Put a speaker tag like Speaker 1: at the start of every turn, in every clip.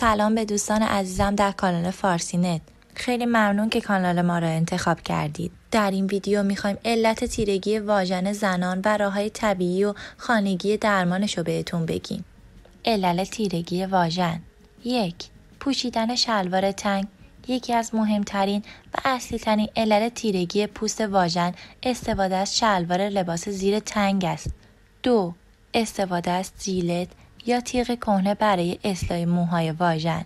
Speaker 1: سلام به دوستان عزیزم در کانال فارسی نت خیلی ممنون که کانال ما را انتخاب کردید در این ویدیو میخوایم علت تیرگی واژن زنان و راههای طبیعی و خانگی درمانش رو بهتون بگیم علل تیرگی واژن یک پوشیدن شلوار تنگ یکی از مهمترین و اصلی ترین علل تیرگی پوست واژن استفاده از شلوار لباس زیر تنگ است. دو استفاده از زیلت یا تیغ کهنه برای اصلاح موهای واژن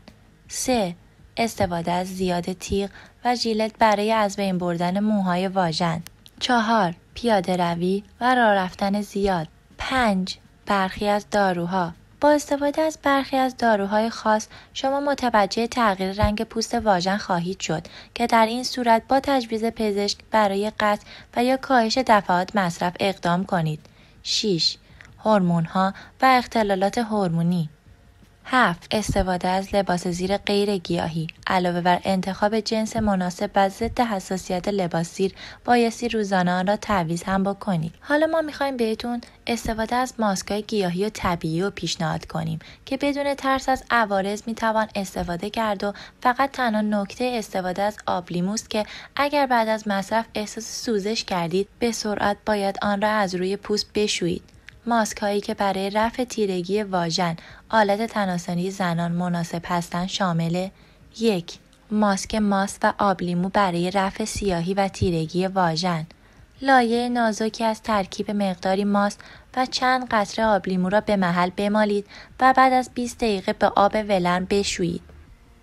Speaker 1: 3. استفاده از زیاد تیغ و ژیلت برای از بین بردن موهای واژن 4. پیاده روی و راه رفتن زیاد 5. برخی از داروها با استفاده از برخی از داروهای خاص شما متوجه تغییر رنگ پوست واژن خواهید شد که در این صورت با تجویز پزشک برای قطع و یا کاهش دفعات مصرف اقدام کنید 6 هورمون ها و اختلالات هورمونی 7. استفاده از لباس زیر غیر گیاهی علاوه بر انتخاب جنس مناسب و ضد حساسیت لباس زیر بایستی روزانه آن را تعویض هم بکنید حالا ما میخوایم بهتون استفاده از ماسکای گیاهی و طبیعی رو پیشنهاد کنیم که بدون ترس از عوارض میتوان استفاده کرد و فقط تنها نکته استفاده از آب لیموست که اگر بعد از مصرف احساس سوزش کردید به سرعت باید آن را از روی پوست بشویید ماسک هایی که برای رفع تیرگی واژن آلت تناسانی زنان مناسب هستند شامل یک ماسک ماست و آبلیمو برای رفع سیاهی و تیرگی واژن لایه نازکی از ترکیب مقداری ماست و چند قطره آبلیمو را به محل بمالید و بعد از 20 دقیقه به آب ولرم بشویید.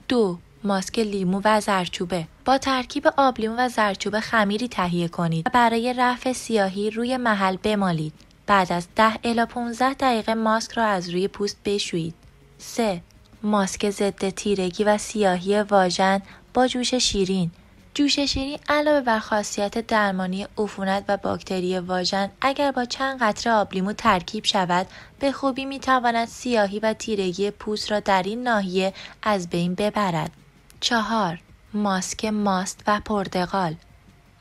Speaker 1: دو ماسک لیمو و زرچوبه با ترکیب آبلیمو و زرچوبه خمیری تهیه کنید و برای رفع سیاهی روی محل بمالید. بعد از 10 الا 15 دقیقه ماسک را از روی پوست بشویید. 3. ماسک ضد تیرگی و سیاهی واژن با جوش شیرین جوش شیرین علاوه بر خاصیت درمانی عفونت و باکتری واژن اگر با چند قطره آب لیمو ترکیب شود به خوبی می تواند سیاهی و تیرگی پوست را در این ناحیه از بین ببرد. 4. ماسک ماست و پرتقال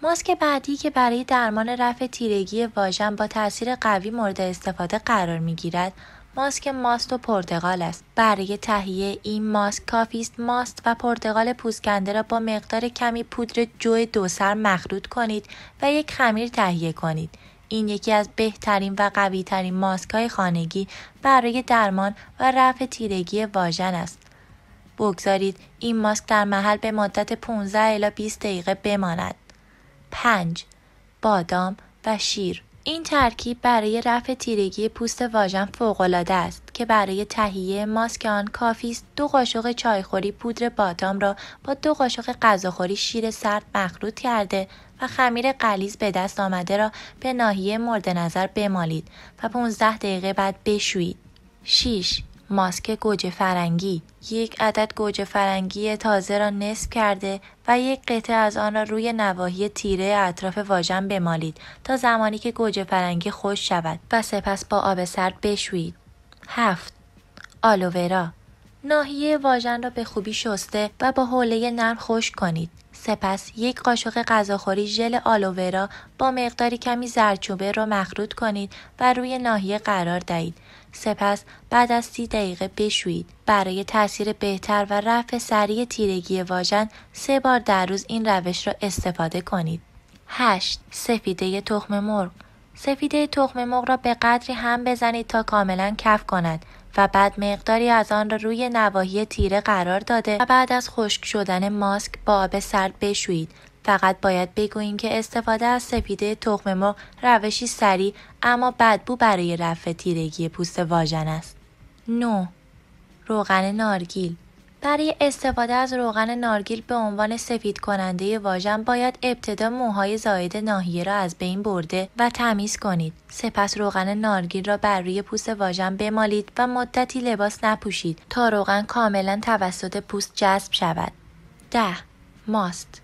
Speaker 1: ماسک بعدی که برای درمان رفع تیرگی واژن با تاثیر قوی مورد استفاده قرار می گیرد ماسک ماست و پرتغال است برای تهیه این ماسک کافی است ماست و پرتغال پوسکنده را با مقدار کمی پودر جو دوسر مخلوط کنید و یک خمیر تهیه کنید این یکی از بهترین و ترین ماسک های خانگی برای درمان و رفع تیرگی واژن است بگذارید این ماسک در محل به مدت 15 الی 20 دقیقه بماند پنج بادام و شیر این ترکیب برای رفع تیرگی پوست واژن فوقالعاده است که برای تهیه ماسک آن کافی است دو قاشق چایخوری پودر بادام را با دو قاشق غذاخوری شیر سرد مخلوط کرده و خمیر قلیز به دست آمده را به ناحیه مورد نظر بمالید و 15 دقیقه بعد بشویید 6 ماسک گوجه فرنگی یک عدد گوجه فرنگی تازه را نصف کرده و یک قطعه از آن را روی نواحی تیره اطراف واژن بمالید تا زمانی که گوجه فرنگی خوش شود و سپس با آب سرد بشویید. 7. آلوورا ناحیه واژن را به خوبی شسته و با حوله نرم خشک کنید. سپس یک قاشق غذاخوری ژل آلوورا با مقداری کمی زردچوبه را مخلوط کنید و روی ناحیه قرار دهید. سپس بعد از سی دقیقه بشویید. برای تاثیر بهتر و رفع سریع تیرگی واژن سه بار در روز این روش را استفاده کنید. 8. سفیده تخم مرغ سفیده تخم مرغ را به قدری هم بزنید تا کاملا کف کند و بعد مقداری از آن را روی نواحی تیره قرار داده و بعد از خشک شدن ماسک با آب سرد بشویید فقط باید بگوییم که استفاده از سپیده تخم ما روشی سریع اما بدبو برای رفع تیرگی پوست واژن است. نو روغن نارگیل برای استفاده از روغن نارگیل به عنوان سفید کننده واژن باید ابتدا موهای زاید ناحیه را از بین برده و تمیز کنید. سپس روغن نارگیل را بر روی پوست واژن بمالید و مدتی لباس نپوشید تا روغن کاملا توسط پوست جذب شود. 10. ماست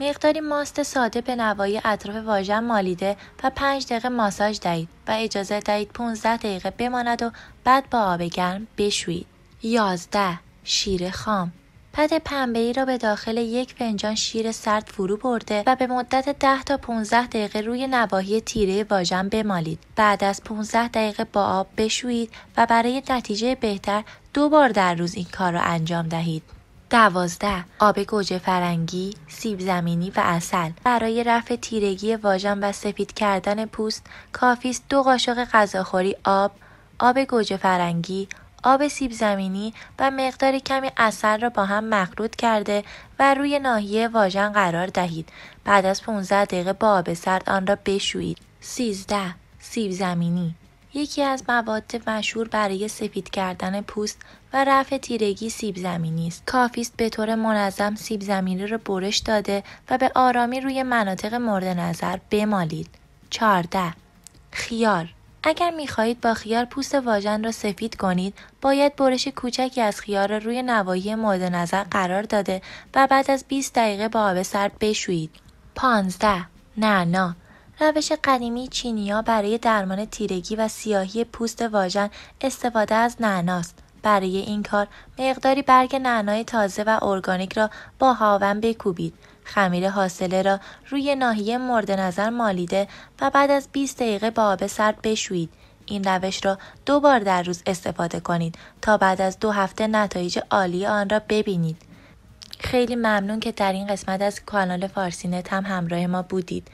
Speaker 1: مقداری ماست ساده به نوایی اطراف واژن مالیده و 5 دقیقه ماساژ دهید و اجازه دهید 15 دقیقه بماند و بعد با آب گرم بشویید. 11 شیر خام پد پنبه ای را به داخل یک فنجان شیر سرد فرو برده و به مدت 10 تا 15 دقیقه روی نواحی تیره واژن بمالید. بعد از 15 دقیقه با آب بشویید و برای نتیجه بهتر دو بار در روز این کار را انجام دهید. دوازده آب گوجه فرنگی، سیب زمینی و اصل برای رفع تیرگی واژن و سفید کردن پوست کافی است دو قاشق غذاخوری آب، آب گوجه فرنگی، آب سیب زمینی و مقدار کمی اصل را با هم مخلوط کرده و روی ناحیه واژن قرار دهید. بعد از 15 دقیقه با آب سرد آن را بشویید. 13. سیب زمینی یکی از مواد مشهور برای سفید کردن پوست و رفع تیرگی سیب زمینی است. کافی است به طور منظم سیب زمینی را برش داده و به آرامی روی مناطق مورد نظر بمالید. 14. خیار اگر میخواهید با خیار پوست واژن را سفید کنید باید برش کوچکی از خیار را روی نواحی مورد نظر قرار داده و بعد از 20 دقیقه با آب سرد بشویید 15 نعنا روش قدیمی چینیا برای درمان تیرگی و سیاهی پوست واژن استفاده از نعناست برای این کار مقداری برگ نعنای تازه و ارگانیک را با هاون بکوبید خمیر حاصله را روی ناحیه مورد نظر مالیده و بعد از 20 دقیقه با آب سرد بشویید. این روش را دو بار در روز استفاده کنید تا بعد از دو هفته نتایج عالی آن را ببینید. خیلی ممنون که در این قسمت از کانال فارسینت هم همراه ما بودید.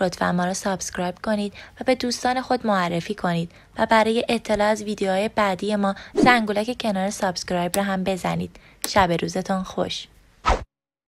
Speaker 1: لطفا ما را سابسکرایب کنید و به دوستان خود معرفی کنید و برای اطلاع از ویدیوهای بعدی ما زنگولک کنار سابسکرایب را هم بزنید. شب روزتان خوش.